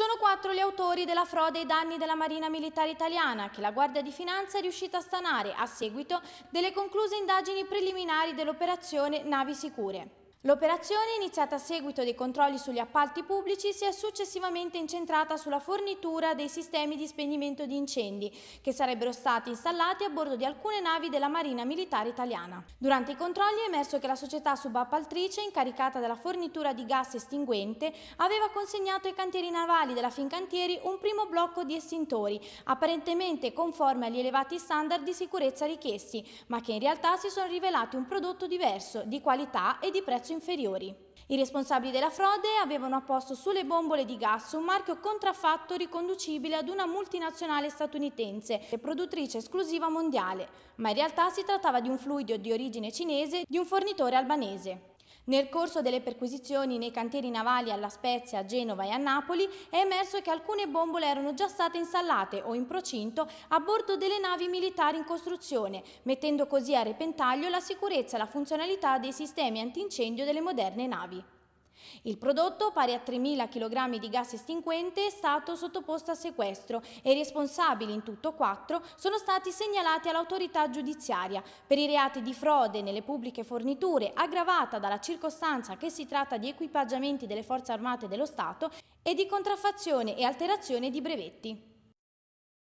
Sono quattro gli autori della frode ai danni della Marina Militare Italiana che la Guardia di Finanza è riuscita a stanare a seguito delle concluse indagini preliminari dell'operazione Navi Sicure. L'operazione, iniziata a seguito dei controlli sugli appalti pubblici, si è successivamente incentrata sulla fornitura dei sistemi di spegnimento di incendi che sarebbero stati installati a bordo di alcune navi della Marina Militare Italiana. Durante i controlli è emerso che la società subappaltrice incaricata della fornitura di gas estinguente aveva consegnato ai cantieri navali della Fincantieri un primo blocco di estintori, apparentemente conforme agli elevati standard di sicurezza richiesti, ma che in realtà si sono rivelati un prodotto diverso, di qualità e di prezzo prezzo inferiori. I responsabili della frode avevano apposto sulle bombole di gas un marchio contraffatto riconducibile ad una multinazionale statunitense e produttrice esclusiva mondiale, ma in realtà si trattava di un fluido di origine cinese di un fornitore albanese. Nel corso delle perquisizioni nei cantieri navali alla Spezia, a Genova e a Napoli è emerso che alcune bombole erano già state installate o in procinto a bordo delle navi militari in costruzione, mettendo così a repentaglio la sicurezza e la funzionalità dei sistemi antincendio delle moderne navi. Il prodotto, pari a 3.000 kg di gas estinguente, è stato sottoposto a sequestro e i responsabili, in tutto quattro, sono stati segnalati all'autorità giudiziaria per i reati di frode nelle pubbliche forniture, aggravata dalla circostanza che si tratta di equipaggiamenti delle forze armate dello Stato e di contraffazione e alterazione di brevetti.